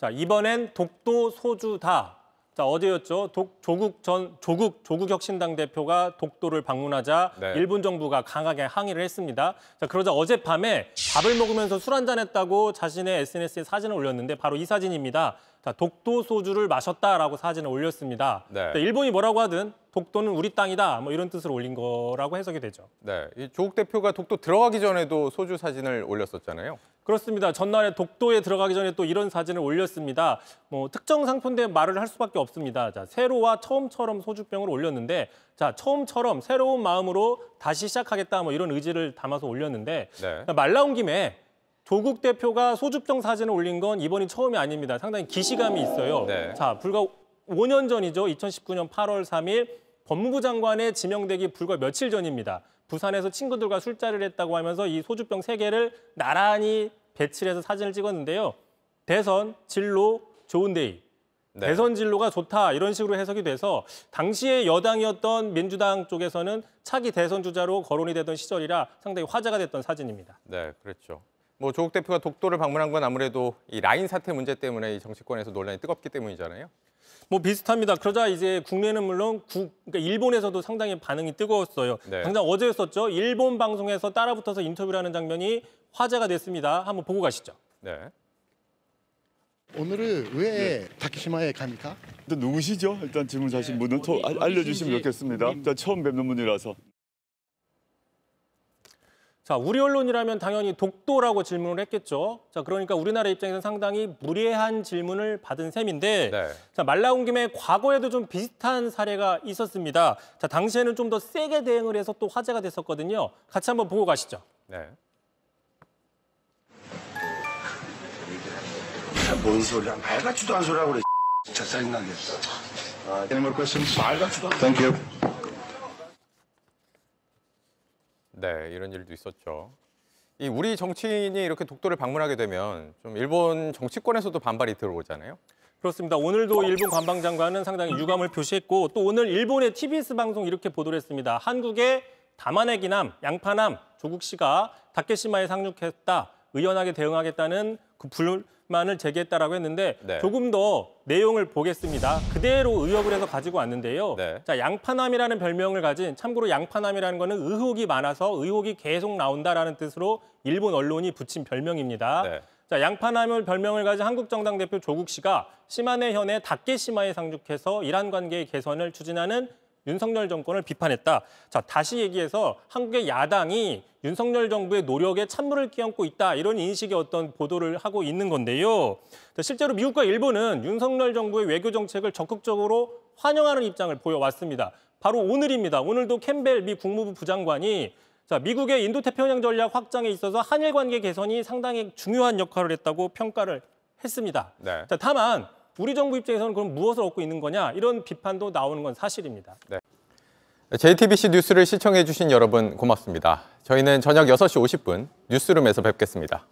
자, 이번엔 독도 소주다. 자, 어제였죠. 독, 조국 전 조국 조국 혁신당 대표가 독도를 방문하자 네. 일본 정부가 강하게 항의를 했습니다. 자, 그러자 어젯밤에 밥을 먹으면서 술 한잔 했다고 자신의 SNS에 사진을 올렸는데 바로 이 사진입니다. 자, 독도 소주를 마셨다라고 사진을 올렸습니다. 네. 일본이 뭐라고 하든 독도는 우리 땅이다 뭐 이런 뜻으로 올린 거라고 해석이 되죠. 네, 이 조국 대표가 독도 들어가기 전에도 소주 사진을 올렸었잖아요. 그렇습니다. 전날에 독도에 들어가기 전에 또 이런 사진을 올렸습니다. 뭐 특정 상품된 말을 할 수밖에 없습니다. 자, 새로와 처음처럼 소주병을 올렸는데 자, 처음처럼 새로운 마음으로 다시 시작하겠다 뭐 이런 의지를 담아서 올렸는데 네. 말 나온 김에 조국 대표가 소주병 사진을 올린 건 이번이 처음이 아닙니다. 상당히 기시감이 있어요. 네. 자, 불과 5년 전이죠. 2019년 8월 3일 법무부 장관의 지명되기 불과 며칠 전입니다. 부산에서 친구들과 술자리를 했다고 하면서 이 소주병 3개를 나란히 배치를 해서 사진을 찍었는데요. 대선, 진로, 좋은데이. 네. 대선 진로가 좋다 이런 식으로 해석이 돼서 당시에 여당이었던 민주당 쪽에서는 차기 대선 주자로 거론이 되던 시절이라 상당히 화제가 됐던 사진입니다. 네, 그렇죠. 뭐 조국 대표가 독도를 방문한 건 아무래도 이 라인 사태 문제 때문에 이 정치권에서 논란이 뜨겁기 때문이잖아요. 뭐 비슷합니다. 그러자 이제 국내는 물론 국, 그러니까 일본에서도 상당히 반응이 뜨거웠어요. 네. 당장 어제였었죠. 일본 방송에서 따라붙어서 인터뷰를 하는 장면이 화제가 됐습니다. 한번 보고 가시죠. 네. 오늘은 왜 네. 다키시마에 갑니까? 일단 누구시죠? 일단 질문 자신 네. 분은 알려주시면 좋겠습니다. 일 처음 뵙는 분이라서. 자, 우리 언론이라면 당연히 독도라고 질문을 했겠죠. 자, 그러니까 우리나라 입장에서는 상당히 무례한 질문을 받은 셈인데, 네. 자, 말 나온 김에 과거에도 좀 비슷한 사례가 있었습니다. 자, 당시에는 좀 더 세게 대응을 해서 또 화제가 됐었거든요. 같이 한번 보고 가시죠. 네. 뭔 소리야? 말 같지도 않은 소리라고 그래. 진짜 짜증나겠다. 아, any more q u e s 말 같지도 않은. t h a n 네, 이런 일도 있었죠. 이 우리 정치인이 이렇게 독도를 방문하게 되면 좀 일본 정치권에서도 반발이 들어오잖아요. 그렇습니다. 오늘도 일본 관방장관은 상당히 유감을 표시했고 또 오늘 일본의 TBS 방송 이렇게 보도를 했습니다. 한국의 다마네기남, 양파남 조국 씨가 다케시마에 상륙했다. 의연하게 대응하겠다는 그 불, 의혹만을 제기했다라고 했는데 네. 조금 더 내용을 보겠습니다. 그대로 의혹을 해서 가지고 왔는데요. 네. 자, 양파남이라는 별명을 가진 참고로 양파남이라는 거는 의혹이 많아서 의혹이 계속 나온다라는 뜻으로 일본 언론이 붙인 별명입니다. 네. 자, 양파남을 별명을 가진 한국정당 대표 조국 씨가 시마네 현의 닭게시마에 상륙해서 이란 관계의 개선을 추진하는 윤석열 정권을 비판했다. 자, 다시 얘기해서 한국의 야당이 윤석열 정부의 노력에 찬물을 끼얹고 있다. 이런 인식의 어떤 보도를 하고 있는 건데요. 자, 실제로 미국과 일본은 윤석열 정부의 외교 정책을 적극적으로 환영하는 입장을 보여왔습니다. 바로 오늘입니다. 오늘도 캠벨 미 국무부 부장관이 자, 미국의 인도태평양 전략 확장에 있어서 한일 관계 개선이 상당히 중요한 역할을 했다고 평가를 했습니다. 네. 자, 다만 우리 정부 입장에서는 그럼 무엇을 얻고 있는 거냐 이런 비판도 나오는 건 사실입니다. 네. JTBC 뉴스를 시청해 주신 여러분 고맙습니다. 저희는 저녁 6시 50분 뉴스룸에서 뵙겠습니다.